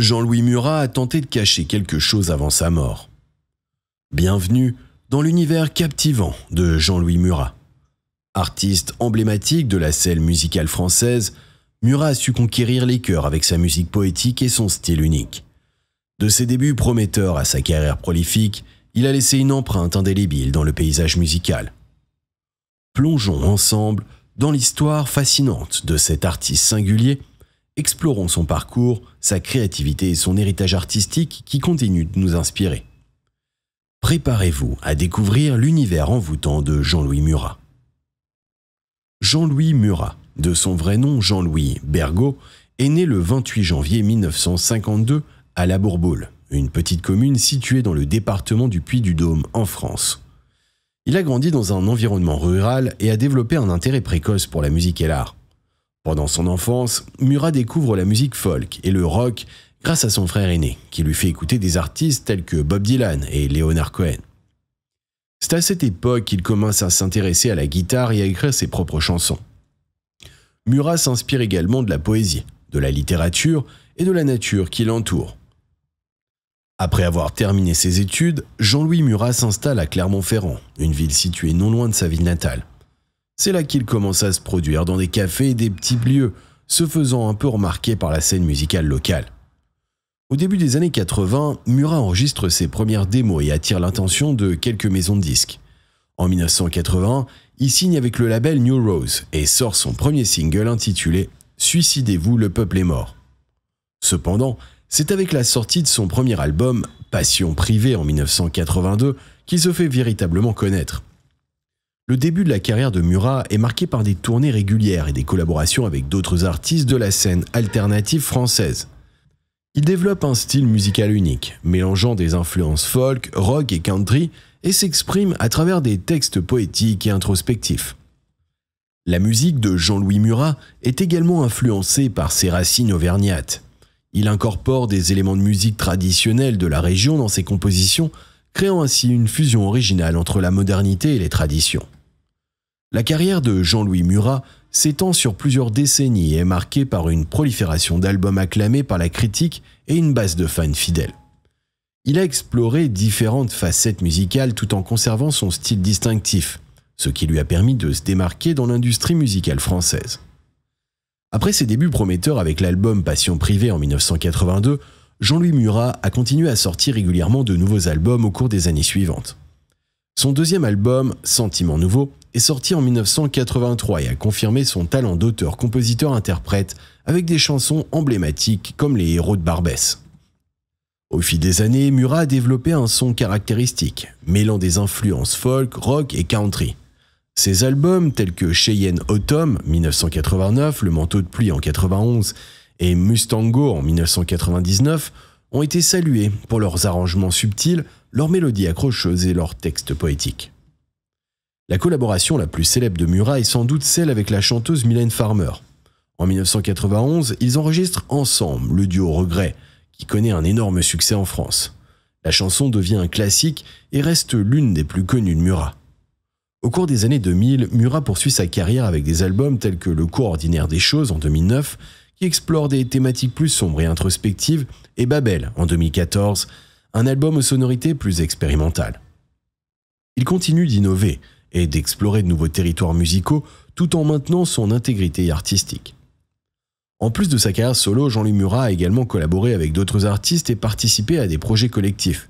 Jean-Louis Murat a tenté de cacher quelque chose avant sa mort. Bienvenue dans l'univers captivant de Jean-Louis Murat. Artiste emblématique de la scène musicale française, Murat a su conquérir les cœurs avec sa musique poétique et son style unique. De ses débuts prometteurs à sa carrière prolifique, il a laissé une empreinte indélébile dans le paysage musical. Plongeons ensemble dans l'histoire fascinante de cet artiste singulier explorons son parcours, sa créativité et son héritage artistique qui continue de nous inspirer. Préparez-vous à découvrir l'univers envoûtant de Jean-Louis Murat. Jean-Louis Murat, de son vrai nom Jean-Louis Bergot, est né le 28 janvier 1952 à La Bourboule, une petite commune située dans le département du Puy-du-Dôme en France. Il a grandi dans un environnement rural et a développé un intérêt précoce pour la musique et l'art dans son enfance, Murat découvre la musique folk et le rock grâce à son frère aîné, qui lui fait écouter des artistes tels que Bob Dylan et Leonard Cohen. C'est à cette époque qu'il commence à s'intéresser à la guitare et à écrire ses propres chansons. Murat s'inspire également de la poésie, de la littérature et de la nature qui l'entoure. Après avoir terminé ses études, Jean-Louis Murat s'installe à Clermont-Ferrand, une ville située non loin de sa ville natale. C'est là qu'il commence à se produire dans des cafés et des petits lieux, se faisant un peu remarquer par la scène musicale locale. Au début des années 80, Murat enregistre ses premières démos et attire l'attention de quelques maisons de disques. En 1980, il signe avec le label New Rose et sort son premier single intitulé Suicidez-vous, le peuple est mort. Cependant, c'est avec la sortie de son premier album, Passion privée en 1982, qu'il se fait véritablement connaître, le début de la carrière de Murat est marqué par des tournées régulières et des collaborations avec d'autres artistes de la scène alternative française. Il développe un style musical unique, mélangeant des influences folk, rock et country, et s'exprime à travers des textes poétiques et introspectifs. La musique de Jean-Louis Murat est également influencée par ses racines auvergnates. Il incorpore des éléments de musique traditionnelle de la région dans ses compositions, créant ainsi une fusion originale entre la modernité et les traditions. La carrière de Jean-Louis Murat s'étend sur plusieurs décennies et est marquée par une prolifération d'albums acclamés par la critique et une base de fans fidèles. Il a exploré différentes facettes musicales tout en conservant son style distinctif, ce qui lui a permis de se démarquer dans l'industrie musicale française. Après ses débuts prometteurs avec l'album Passion privée en 1982, Jean-Louis Murat a continué à sortir régulièrement de nouveaux albums au cours des années suivantes. Son deuxième album, Sentiment Nouveau, est sorti en 1983 et a confirmé son talent d'auteur-compositeur-interprète avec des chansons emblématiques comme Les Héros de Barbès. Au fil des années, Murat a développé un son caractéristique, mêlant des influences folk, rock et country. Ses albums tels que Cheyenne Autumn 1989, Le manteau de pluie en 91 et Mustango en 1999 ont été salués pour leurs arrangements subtils, leurs mélodies accrocheuses et leurs textes poétiques. La collaboration la plus célèbre de Murat est sans doute celle avec la chanteuse Mylène Farmer. En 1991, ils enregistrent ensemble le duo Regret, qui connaît un énorme succès en France. La chanson devient un classique et reste l'une des plus connues de Murat. Au cours des années 2000, Murat poursuit sa carrière avec des albums tels que Le cours ordinaire des choses en 2009, qui explore des thématiques plus sombres et introspectives, et Babel en 2014, un album aux sonorités plus expérimentales. Il continue d'innover, et d'explorer de nouveaux territoires musicaux tout en maintenant son intégrité artistique. En plus de sa carrière solo, Jean-Louis Murat a également collaboré avec d'autres artistes et participé à des projets collectifs.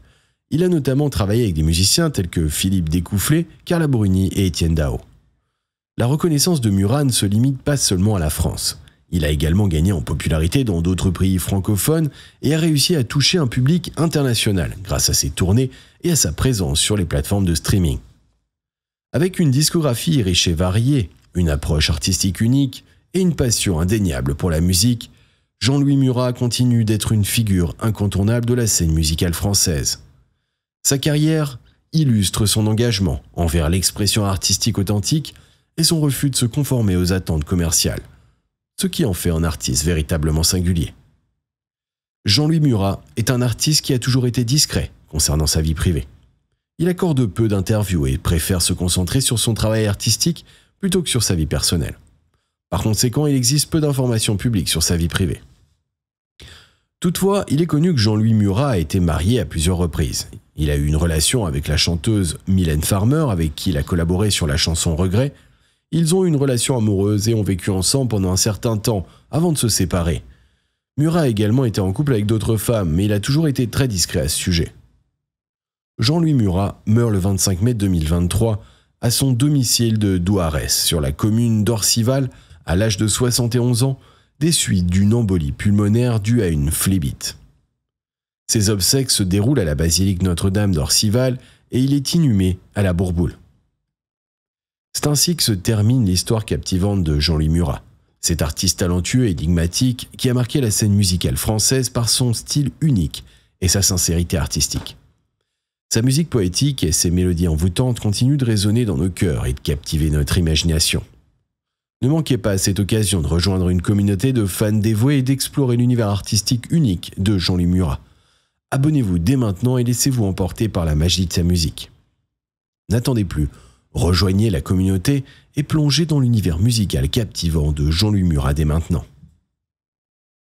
Il a notamment travaillé avec des musiciens tels que Philippe Découfflé, Carla Bruni et Étienne Dao. La reconnaissance de Murat ne se limite pas seulement à la France. Il a également gagné en popularité dans d'autres pays francophones et a réussi à toucher un public international grâce à ses tournées et à sa présence sur les plateformes de streaming. Avec une discographie riche et variée, une approche artistique unique et une passion indéniable pour la musique, Jean-Louis Murat continue d'être une figure incontournable de la scène musicale française. Sa carrière illustre son engagement envers l'expression artistique authentique et son refus de se conformer aux attentes commerciales, ce qui en fait un artiste véritablement singulier. Jean-Louis Murat est un artiste qui a toujours été discret concernant sa vie privée. Il accorde peu d'interviews et préfère se concentrer sur son travail artistique plutôt que sur sa vie personnelle. Par conséquent, il existe peu d'informations publiques sur sa vie privée. Toutefois, il est connu que Jean-Louis Murat a été marié à plusieurs reprises. Il a eu une relation avec la chanteuse Mylène Farmer, avec qui il a collaboré sur la chanson Regret. Ils ont eu une relation amoureuse et ont vécu ensemble pendant un certain temps avant de se séparer. Murat a également été en couple avec d'autres femmes, mais il a toujours été très discret à ce sujet. Jean-Louis Murat meurt le 25 mai 2023 à son domicile de Douarès, sur la commune d'Orcival, à l'âge de 71 ans, des suites d'une embolie pulmonaire due à une phlébite. Ses obsèques se déroulent à la basilique Notre-Dame d'Orcival et il est inhumé à la Bourboule. C'est ainsi que se termine l'histoire captivante de Jean-Louis Murat, cet artiste talentueux et énigmatique qui a marqué la scène musicale française par son style unique et sa sincérité artistique. Sa musique poétique et ses mélodies envoûtantes continuent de résonner dans nos cœurs et de captiver notre imagination. Ne manquez pas cette occasion de rejoindre une communauté de fans dévoués et d'explorer l'univers artistique unique de Jean-Louis Murat. Abonnez-vous dès maintenant et laissez-vous emporter par la magie de sa musique. N'attendez plus, rejoignez la communauté et plongez dans l'univers musical captivant de Jean-Louis Murat dès maintenant.